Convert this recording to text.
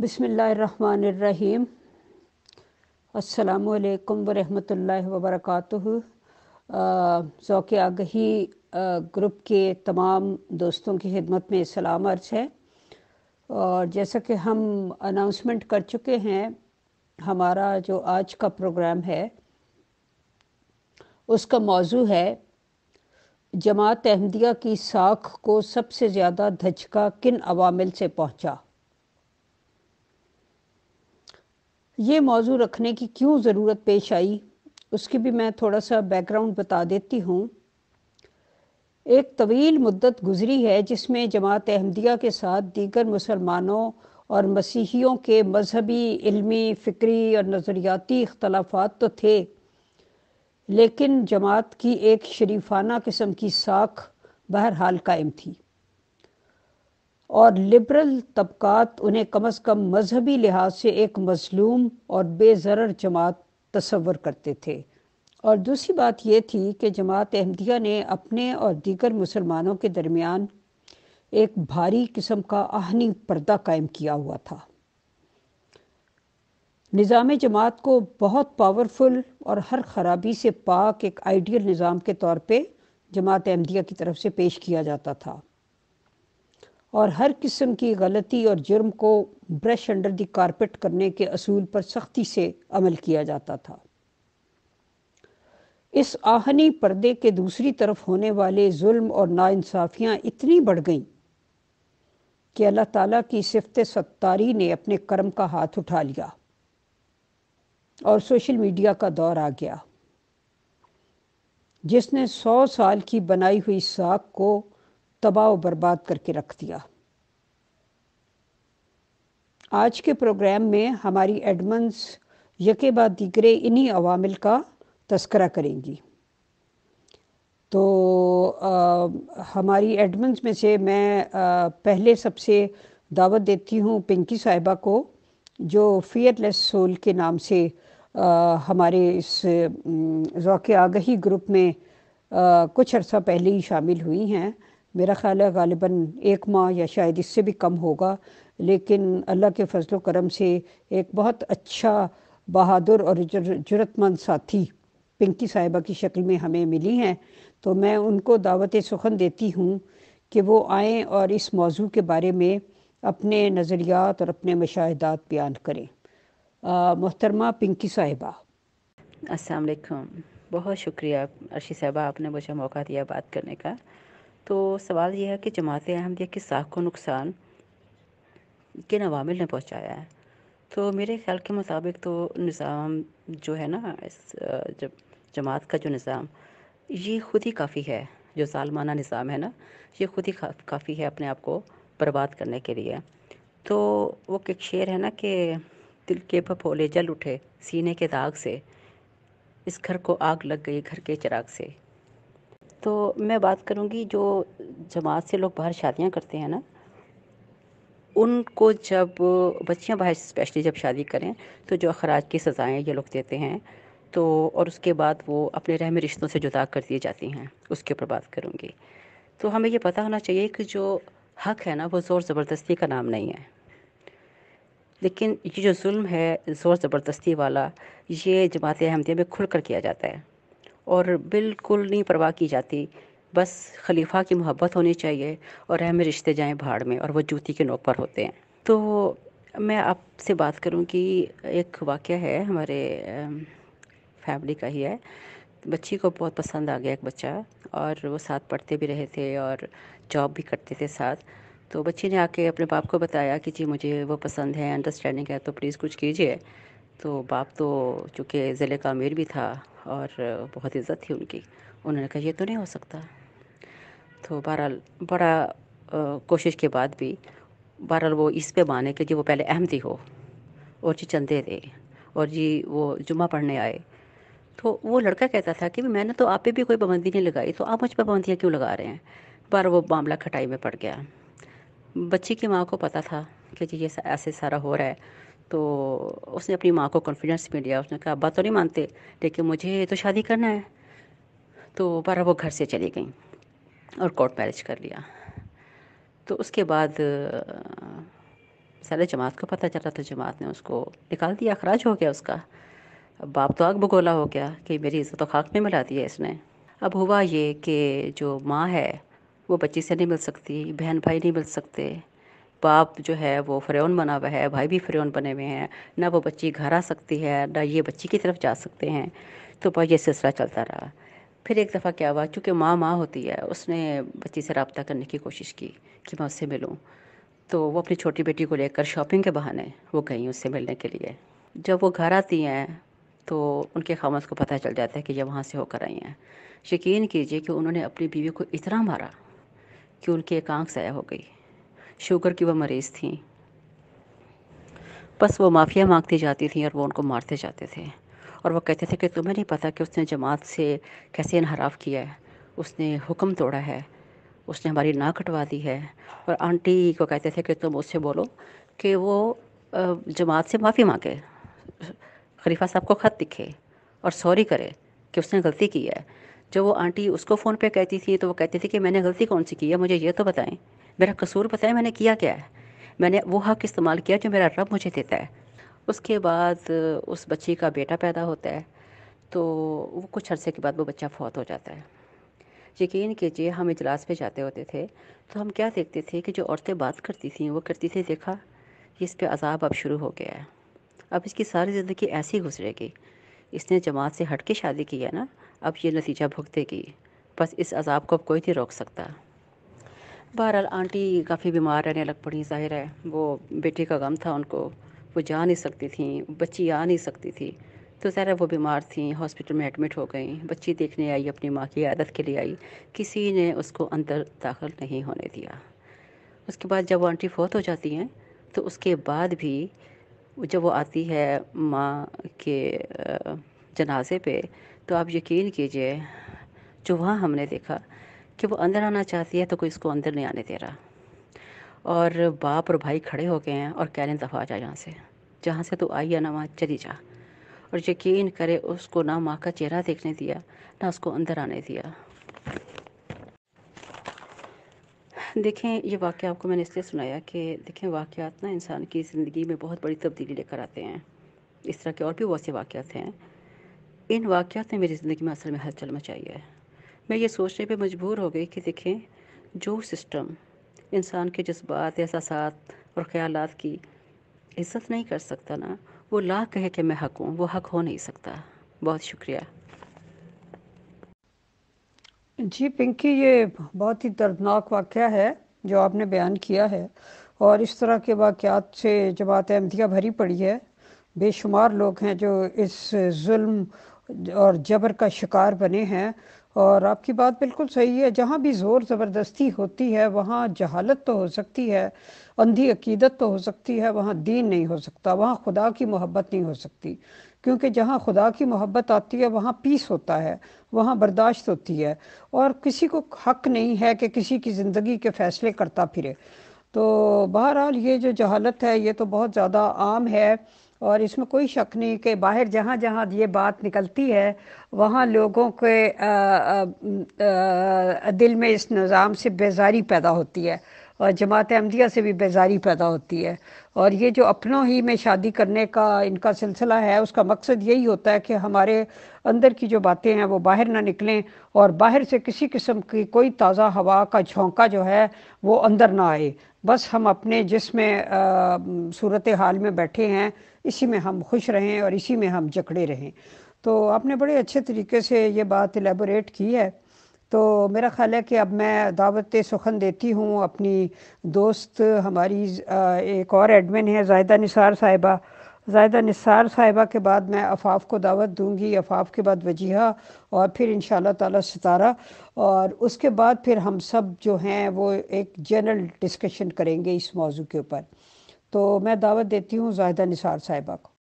बिसमीम् अल्लाम वरहमतुल्लाहि वबरक ज़ौक़ आगही ग्रुप के तमाम दोस्तों की खिदमत में सलाम अर्ज है और जैसा कि हम अनाउंसमेंट कर चुके हैं हमारा जो आज का प्रोग्राम है उसका मौजू है जमात अहमदिया की साख को सबसे ज़्यादा धचका किन अवामिल से पहुंचा ये मौजू रखने की क्यों ज़रूरत पेश आई उसकी भी मैं थोड़ा सा बैकग्राउंड बता देती हूँ एक तवील मुद्दत गुजरी है जिसमें जमात अहमदिया के साथ दीगर मुसलमानों और मसीहियों के मजहबी इल्मी फ़िक्री और नज़रियाती अख्तलाफात तो थे लेकिन जमात की एक शरीफाना किस्म की साख बहरहाल कायम थी और लिबरल तबक़ात उन्हें कम अज़ कम मजहबी लिहाज से एक मजलूम और बेजर जमात तसवर करते थे और दूसरी बात यह थी कि जमात अहमदिया ने अपने और दीगर मुसलमानों के दरमियान एक भारी किस्म का आहनी पर्दा कायम किया हुआ था निज़ाम जमात को बहुत पावरफुल और हर खराबी से पाक एक आइडियल निज़ाम के तौर पे जमात अहमदिया की तरफ से पेश किया जाता था और हर किस्म की गलती और जुर्म को ब्रश अंडर द कारपेट करने के असूल पर सख्ती से अमल किया जाता था इस आहनी पर्दे के दूसरी तरफ होने वाले जुल्म और नाानसाफ़ियाँ इतनी बढ़ गईं कि अल्लाह ताला की सिफत सत्तारी ने अपने कर्म का हाथ उठा लिया और सोशल मीडिया का दौर आ गया जिसने सौ साल की बनाई हुई साख को तबाह बर्बाद करके रख दिया आज के प्रोग्राम में हमारी एडमंड्स यके बाद दीगरे इन्हीं अवामिल का तस्करा करेंगी तो आ, हमारी एडमंड्स में से मैं आ, पहले सबसे दावत देती हूँ पिंकी साहिबा को जो फियरलेस सोल के नाम से आ, हमारे इस ज़ौक़ आगही ग्रुप में आ, कुछ अरसा पहले ही शामिल हुई हैं मेरा ख्याल है गालिबा एक माह या शायद इससे भी कम होगा लेकिन अल्लाह के फजल करम से एक बहुत अच्छा बहादुर और जरूरतमंद साथी पिंकी साहिबा की शक्ल में हमें मिली हैं तो मैं उनको दावत सुखन देती हूँ कि वो आएँ और इस मौजू के बारे में अपने नज़रियात और अपने मुशाहदात बयान करें मोहतरमा पिंकी साहिबा अस्सलाम बहुत शुक्रिया अर्शी साहबा आपने मुझे मौका दिया बात करने का तो सवाल यह है कि जमात अहमदिया की साख को नुकसान किन अवामिल ने पहुँचाया है तो मेरे ख्याल के मुताबिक तो निज़ाम जो है ना इस जब जमात का जो निज़ाम ये खुद ही काफ़ी है जो सालमाना निज़ाम है ना ये खुद ही काफ़ी है अपने आप को बर्बाद करने के लिए तो वो एक शेर है ना कि दिल के पोले जल उठे सीने के दाग से इस घर को आग लग गई घर के चिराग से तो मैं बात करूँगी जो जमात से लोग बाहर शादियाँ करते हैं ना उनको जब बच्चियाँ बाहर स्पेशली जब शादी करें तो जो अखराज की सज़ाएँ ये लोग देते हैं तो और उसके बाद वो अपने रहम रिश्तों से जुदा कर दिए जाती हैं उसके ऊपर बात करूँगी तो हमें ये पता होना चाहिए कि जो हक है ना वो ज़ोर ज़बरदस्ती का नाम नहीं है लेकिन ये जो जुल्म है ज़ोर ज़बरदस्ती वाला ये जमात अहमदिया में खुल कर किया जाता है और बिल्कुल नहीं परवाह की जाती बस खलीफा की मोहब्बत होनी चाहिए और अहम रिश्ते जाएँ भाड़ में और वो जूती के नोक पर होते हैं तो मैं आपसे बात करूं कि एक वाक़ है हमारे फैमिली का ही है बच्ची को बहुत पसंद आ गया एक बच्चा और वो साथ पढ़ते भी रहे थे और जॉब भी करते थे साथ तो बच्ची ने आके अपने बाप को बताया कि जी मुझे वो पसंद है अंडरस्टैंडिंग है तो प्लीज़ कुछ कीजिए तो बाप तो चूँकि ज़िले का अमीर भी था और बहुत इज़्ज़त थी उनकी उन्होंने कहा ये तो नहीं हो सकता तो बहरहाल बड़ा आ, कोशिश के बाद भी बहरहाल वो इस पे माने कि जी वो पहले अहमदी हो और जी चंदे दे और जी वो जुमा पढ़ने आए तो वो लड़का कहता था कि मैंने तो आप पे भी कोई पाबंदी नहीं लगाई तो आप मुझ पर पाबंदियाँ क्यों लगा रहे हैं बार वो मामला खटाई में पड़ गया बच्ची की माँ को पता था कि जी ये ऐसे सारा हो रहा है तो उसने अपनी माँ को कॉन्फिडेंस में लिया उसने कहा बात तो नहीं मानते लेकिन मुझे तो शादी करना है तो बारह वो घर से चली गई और कोर्ट मैरिज कर लिया तो उसके बाद सारे जमात को पता चला तो जमात ने उसको निकाल दिया अखराज हो गया उसका अब बाप तो आग बगोला हो गया कि मेरी इज्जत तो खाक में मिला दी है इसने अब हुआ ये कि जो माँ है वो बच्ची से नहीं मिल सकती बहन भाई नहीं मिल सकते बाप जो है वो फ्रेन बना हुआ है भाई भी फ्रेन बने हुए हैं ना वो बच्ची घर आ सकती है ना ये बच्ची की तरफ जा सकते हैं तो भाई ये सिलसिला चलता रहा फिर एक दफ़ा क्या हुआ चूँकि माँ माँ होती है उसने बच्ची से रबता करने की कोशिश की कि मैं उससे मिलूँ तो वो अपनी छोटी बेटी को लेकर शॉपिंग के बहाने वो गई उससे मिलने के लिए जब वो घर आती हैं तो उनके खामत को पता चल जाता है कि ये वहाँ से होकर आई हैं यकीन कीजिए कि उन्होंने अपनी बीवी को इतना मारा कि उनकी एक आँख ज़ाया हो गई शुगर की वह मरीज़ थी बस वो माफ़िया मांगती जाती थी और वो उनको मारते जाते थे और वो कहते थे कि तुम्हें नहीं पता कि उसने जमात से कैसे इनहराफ किया है उसने हुक्म तोड़ा है उसने हमारी ना कटवा दी है और आंटी को कहते थे कि तुम उससे बोलो कि वो जमात से माफ़ी मांगे खलीफा साहब को ख़त दिखे और सॉरी करे कि उसने गलती की है जब वो आंटी उसको फ़ोन पे कहती थी तो वो कहती थी कि मैंने गलती कौन सी की है मुझे ये तो बताएं मेरा कसूर पता है मैंने किया क्या है मैंने वो हक इस्तेमाल किया जो मेरा रब मुझे देता है उसके बाद उस बच्ची का बेटा पैदा होता है तो वो कुछ अरसे के बाद वो बच्चा फौत हो जाता है यकीन कीजिए हम इजलास पे जाते होते थे तो हम क्या देखते थे कि जो औरतें बात करती थी वो करती थी देखा इस पर अजाब अब शुरू हो गया है अब इसकी सारी ज़िंदगी ऐसी गुजरेगी इसने जमात से हट के शादी की है ना अब ये नतीजा भुगतेगी बस इस अजाब को अब कोई नहीं रोक सकता बहरहाल आंटी काफ़ी बीमार रहने लग पड़ी ज़ाहिर है वो बेटे का गम था उनको वो जा नहीं सकती थी बच्ची आ नहीं सकती थी तो ज़रा वो बीमार थी हॉस्पिटल में एडमिट हो गई बच्ची देखने आई अपनी माँ की आदत के लिए आई किसी ने उसको अंदर दाखिल नहीं होने दिया उसके बाद जब वो आंटी फौत हो जाती हैं तो उसके बाद भी जब वो आती है माँ के जनाजे पे तो आप यकीन कीजिए जो वहाँ हमने देखा कि वो अंदर आना चाहती है तो कोई इसको अंदर नहीं आने दे रहा और बाप और भाई खड़े हो गए हैं और कह रहे दफा आ जा यहाँ से जहाँ से तो आई है ना वहाँ चली जा और यकीन करे उसको ना माँ का चेहरा देखने दिया ना उसको अंदर आने दिया देखें ये वाक़ आपको मैंने इसलिए सुनाया कि देखें वाक़ात ना इंसान की ज़िंदगी में बहुत बड़ी तब्दीली लेकर आते हैं इस तरह के और भी बहुत से वाक़ हैं इन वाक़ ने मेरी ज़िंदगी में असल में हलचल मचाई है मैं ये सोचने पे मजबूर हो गई कि देखें जो सिस्टम इंसान के जज्बात एहसास और ख्याल की इज्जत नहीं कर सकता ना वो ला कहे कि मैं हक हूँ वो हक हो नहीं सकता बहुत शुक्रिया जी पिंकी ये बहुत ही दर्दनाक वाक़ है जो आपने बयान किया है और इस तरह के वाक़ात से जमात अहमदिया भरी पड़ी है बेशुमार लोग हैं जो इस जुल्म और जबर का शिकार बने हैं और आपकी बात बिल्कुल सही है जहाँ भी ज़ोर ज़बरदस्ती होती है वहाँ जहालत तो हो सकती है अंधी अकीदत तो हो सकती है वहाँ दीन नहीं हो सकता वहाँ खुदा की मोहब्बत नहीं हो सकती क्योंकि जहाँ खुदा की मोहब्बत आती है वहाँ पीस होता है वहाँ बर्दाश्त होती है और किसी को हक नहीं है कि किसी की ज़िंदगी के फ़ैसले करता फिरे तो बहरहाल ये जो जहालत है ये तो बहुत ज़्यादा आम है और इसमें कोई शक नहीं कि बाहर जहाँ जहाँ ये बात निकलती है वहाँ लोगों के आ, आ, आ, दिल में इस निज़ाम से बेजारी पैदा होती है और जमात अहमदिया से भी बेजारी पैदा होती है और ये जो अपनों ही में शादी करने का इनका सिलसिला है उसका मकसद यही होता है कि हमारे अंदर की जो बातें हैं वो बाहर ना निकलें और बाहर से किसी किस्म की कोई ताज़ा हवा का झोंका जो है वो अंदर ना आए बस हम अपने जिसमें सूरत हाल में बैठे हैं इसी में हम खुश रहें और इसी में हम जकड़े रहें तो आपने बड़े अच्छे तरीके से ये बात एलेबोरेट की है तो मेरा ख्याल है कि अब मैं दावत सुखन देती हूँ अपनी दोस्त हमारी एक और एडमिन है जायदा निसार साहिबा जायदा निसार साहिबा के बाद मैं अफाफ को दावत दूंगी अफाफ के बाद वजीहा और फिर इन ताला सितारा और उसके बाद फिर हम सब जो हैं वो एक जनरल डिस्कशन करेंगे इस मौजू के ऊपर तो मैं दावत देती हूँ जायदा निसार साहिबा को